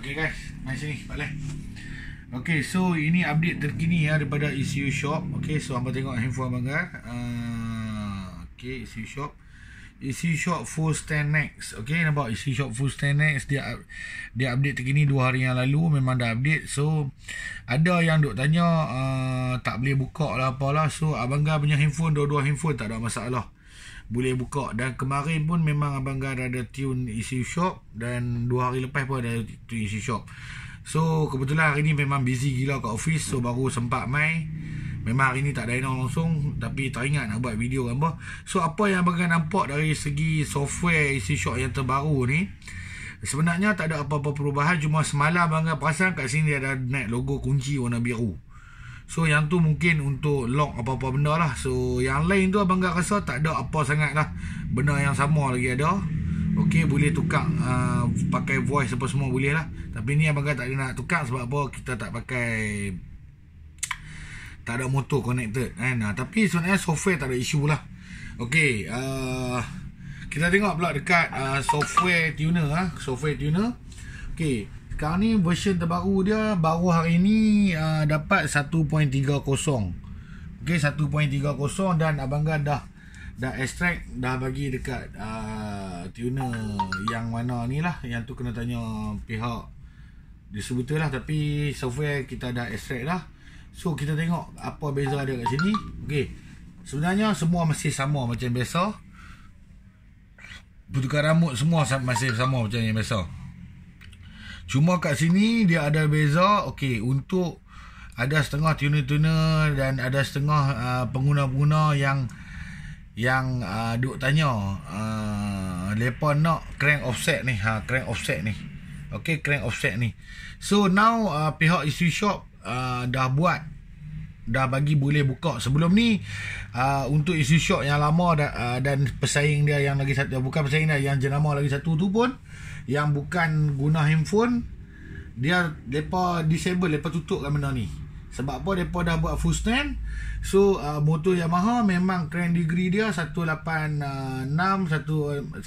Okay guys, mari sini, balik eh. Okay, so ini update terkini ya daripada ECU Shop Okay, so hampa tengok handphone abang uh, ah, Okay, ECU Shop ECU Shop Full Stand max. Okay, nampak ECU Shop Full Stand max Dia dia update terkini 2 hari yang lalu Memang dah update So, ada yang duk tanya uh, Tak boleh buka lah apa lah? So, abang kan punya handphone, dua-dua handphone tak ada masalah boleh buka dan kemarin pun memang Abang Gar ada tune isi shop dan dua hari lepas pun ada tune isi shop so kebetulan hari ni memang busy gila kat office so baru sempat mai. memang hari ni tak ada dinong langsung tapi teringat nak buat video kan bah so apa yang Abang Gar nampak dari segi software isi shop yang terbaru ni sebenarnya tak ada apa-apa perubahan cuma semalam Abang Gar perasan kat sini ada naik logo kunci warna biru So yang tu mungkin untuk lock apa-apa benda lah So yang lain tu abang Gak rasa tak ada apa sangat lah Benda yang sama lagi ada Ok boleh tukar uh, pakai voice apa semua boleh lah Tapi ni abang Gak tak nak tukar sebab apa kita tak pakai Tak ada motor connected kan nah, Tapi sebenarnya software tak ada isu lah Ok uh, Kita tengok pula dekat uh, software tuner lah Software tuner Okay, sekarang ni version terbaru dia baru hari ni uh, dapat 1.30. Okey 1.30 dan abang Gan dah dah extract dah bagi dekat uh, tuner yang mana ni lah yang tu kena tanya pihak distributor lah tapi software kita dah extract lah so kita tengok apa beza ada kat sini ok sebenarnya semua masih sama macam biasa pertukar rambut semua masih sama macam yang biasa Cuma kat sini dia ada beza. Okey, untuk ada setengah tuner-tuner dan ada setengah uh, pengguna-pengguna yang yang uh, duk tanya uh, lepa nak crank offset ni ha crank offset ni okey crank offset ni so now uh, pihak isu shop uh, dah buat dah bagi boleh buka sebelum ni uh, untuk isu shop yang lama da, uh, dan pesaing dia yang lagi satu bukan pesaing dia yang jenama lagi satu tu pun uh, yang bukan guna handphone dia depa disable depa tutupkan benda ni sebab apa depa dah buat full stand so uh, motor Yamaha memang crank degree dia 186 188 190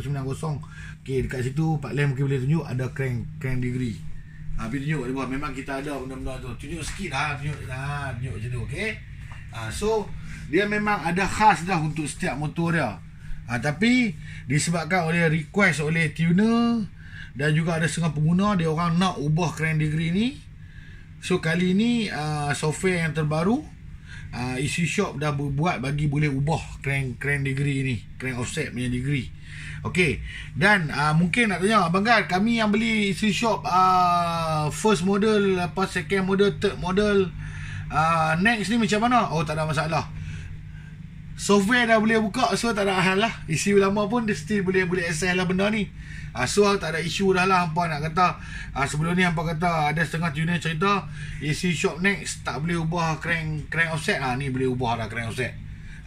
ok dekat situ Pak Lem mungkin boleh tunjuk ada crank crank degree ha, uh, tunjuk dia bawah memang kita ada benda-benda tu tunjuk sikit lah tunjuk, ha, tunjuk macam tu ok uh, ha, so dia memang ada khas dah untuk setiap motor dia ha, Tapi disebabkan oleh request oleh tuner Dan juga ada setengah pengguna Dia orang nak ubah crane degree ni So kali ni uh, software yang terbaru uh, Isu shop dah buat bagi boleh ubah crank crank degree ni crank offset punya degree Okay Dan uh, mungkin nak tanya Abang Gar kami yang beli isu shop uh, First model, lepas second model, third model Uh, next ni macam mana? Oh tak ada masalah software dah boleh buka so tak ada hal lah isi ulama pun dia still boleh boleh access lah benda ni uh, so tak ada isu dah lah hampa nak kata uh, sebelum ni hampa kata ada setengah tunis cerita isi shop next tak boleh ubah crank crank offset lah ni boleh ubah lah crank offset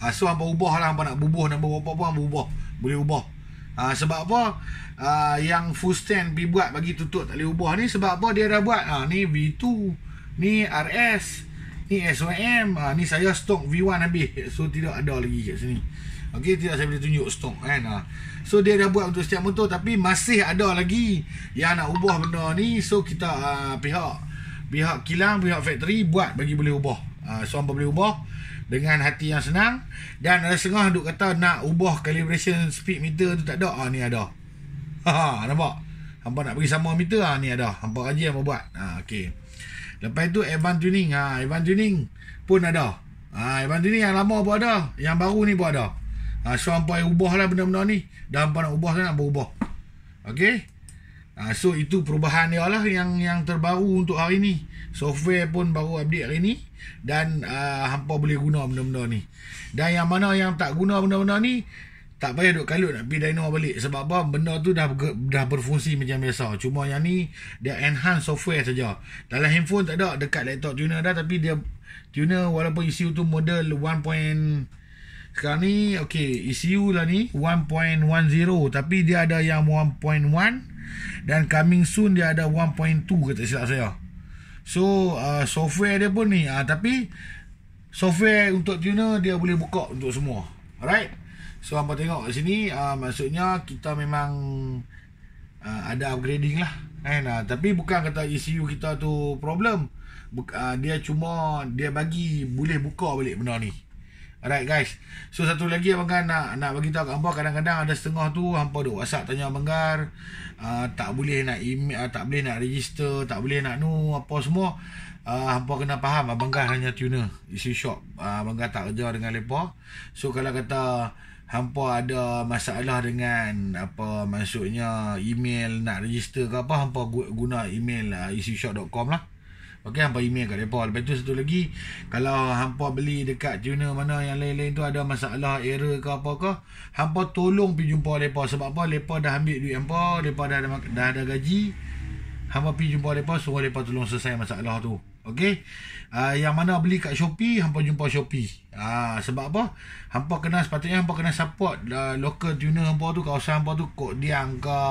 uh, so hampa ubah lah hampa nak bubuh nombor apa pun hampa ubah boleh ubah uh, sebab apa uh, yang full stand pi buat bagi tutup tak boleh ubah ni sebab apa dia dah buat uh, ni V2 ni RS Ni SOM ha, Ni saya stok V1 habis So tidak ada lagi kat sini Okey tidak saya boleh tunjuk stok kan ha. So dia dah buat untuk setiap motor Tapi masih ada lagi Yang nak ubah benda ni So kita ha, pihak Pihak kilang Pihak factory Buat bagi boleh ubah ha, So apa boleh ubah dengan hati yang senang Dan ada setengah duk kata Nak ubah calibration speed meter tu tak ada Ha ni ada Ha nampak Hampa nak pergi sama meter Ha ni ada Hampa kaji yang buat Ha okay. Lepas tu Evan Tuning. Ah, ha, Advan Tuning pun ada. Ah, ha, Advan Tuning yang lama pun ada, yang baru ni pun ada. Ah, ha, so sampai ubahlah benda-benda ni. Dah hampa nak ubah sangat berubah. Okey. Ha, so itu perubahan dia lah yang yang terbaru untuk hari ni. Software pun baru update hari ni dan uh, hampa boleh guna benda-benda ni. Dan yang mana yang tak guna benda-benda ni, tak payah duk kalut nak pergi dyno balik sebab apa benda tu dah dah berfungsi macam biasa cuma yang ni dia enhance software saja dalam handphone tak ada dekat laptop tuner dah tapi dia tuner walaupun ECU tu model 1. sekarang ni okey ECU lah ni 1.10 tapi dia ada yang 1.1 dan coming soon dia ada 1.2 kata silap saya so uh, software dia pun ni uh, tapi software untuk tuner dia boleh buka untuk semua alright So hangpa tengok kat sini uh, maksudnya kita memang uh, ada upgrading lah kan nah, tapi bukan kata ECU kita tu problem. Buk, uh, dia cuma dia bagi boleh buka balik benda ni. Alright guys. So satu lagi abang kan nak nak bagi tahu kat hangpa kadang-kadang ada setengah tu hangpa duk WhatsApp tanya abang uh, tak boleh nak email uh, tak boleh nak register, tak boleh nak nu apa semua. Uh, hampa kena faham Abang Gah hanya tuner Isi e shop uh, Abang Gah tak kerja dengan lepa So kalau kata hampa ada masalah dengan apa maksudnya email nak register ke apa hampa guna email uh, lah isushop.com lah Okey hampa email kat depa lepas tu satu lagi kalau hampa beli dekat Juno mana yang lain-lain tu ada masalah error ke apa ke hampa tolong pergi jumpa depa sebab apa depa dah ambil duit hampa depa dah ada, dah ada gaji hampa pergi jumpa depa suruh depa tolong selesai masalah tu Okey. Uh, yang mana beli kat Shopee, hampa jumpa Shopee. Uh, sebab apa? Hampa kena sepatutnya hampa kena support uh, local tuner hampa tu, kawasan hampa tu, kok diang ke,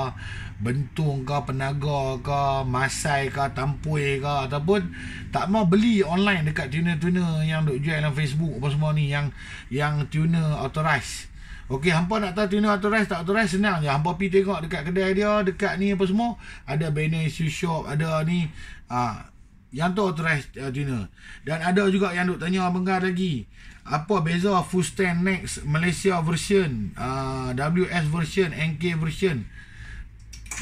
bentung ke, penaga ke, masai ke, tampoi ke ataupun tak mau beli online dekat tuner-tuner yang duk jual dalam Facebook apa semua ni yang yang tuner authorized. Okey, hampa nak tahu tuner authorized tak authorized senang je. Hampa pergi tengok dekat kedai dia, dekat ni apa semua, ada banner issue shop, ada ni ah uh, yang tu authorized uh, tuner dan ada juga yang duk tanya abang Gar lagi apa beza full stand next Malaysia version uh, WS version NK version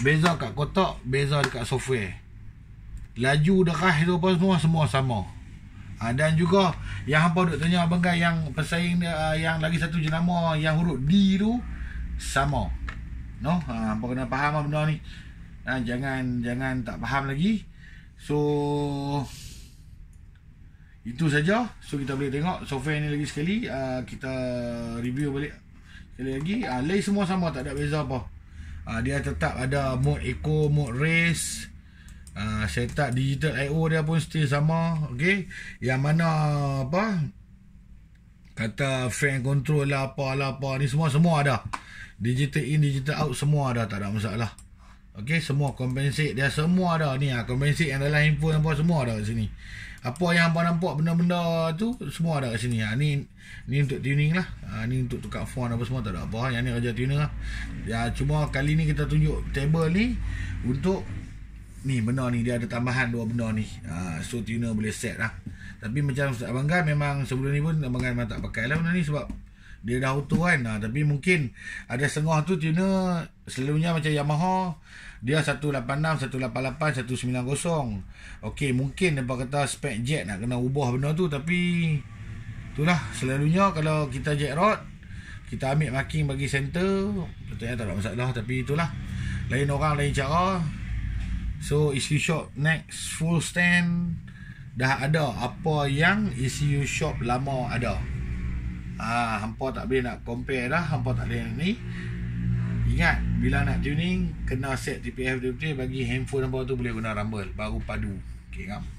beza kat kotak beza dekat software laju derah itu apa semua semua sama ha, dan juga yang hampa duk tanya abang Gar yang pesaing dia uh, yang lagi satu jenama yang huruf D tu sama no ha, hampa kena faham lah benda ni ha, jangan jangan tak faham lagi So itu saja. So kita boleh tengok software ni lagi sekali uh, kita review balik sekali lagi. Ah uh, lain semua sama tak ada beza apa. Uh, dia tetap ada mode eco, mode race. Uh, setup digital IO dia pun still sama okay. Yang mana apa Kata fan control lah apa lah apa Ni semua semua ada Digital in digital out semua ada Tak ada masalah Okey, semua compensate dia semua ada ni ah, compensate yang dalam handphone apa semua ada kat sini. Apa yang hangpa nampak benda-benda tu semua ada kat sini ah. Ni ni untuk tuning lah. Ah, ni untuk tukar fon apa semua tak ada apa. Yang ni kerja tuner lah. Ya cuma kali ni kita tunjuk table ni untuk ni benda ni dia ada tambahan dua benda ni. Ah, so tuner boleh set lah. Tapi macam Ustaz Abanggan memang sebelum ni pun abang Abanggan memang tak pakai lah benda ni sebab dia dah auto kan ha, tapi mungkin ada setengah tu tuner selalunya macam Yamaha dia 186 188 190 ok mungkin dia kata spek jet nak kena ubah benda tu tapi itulah selalunya kalau kita jet rod kita ambil marking bagi center betulnya tak ada masalah tapi itulah lain orang lain cara so issue shop next full stand dah ada apa yang issue shop lama ada Ah, hampa tak boleh nak compare dah, hampa tak boleh ni. Ingat, bila nak tuning, kena set TPF betul-betul bagi handphone hampa tu boleh guna rumble, baru padu. Okey, kan?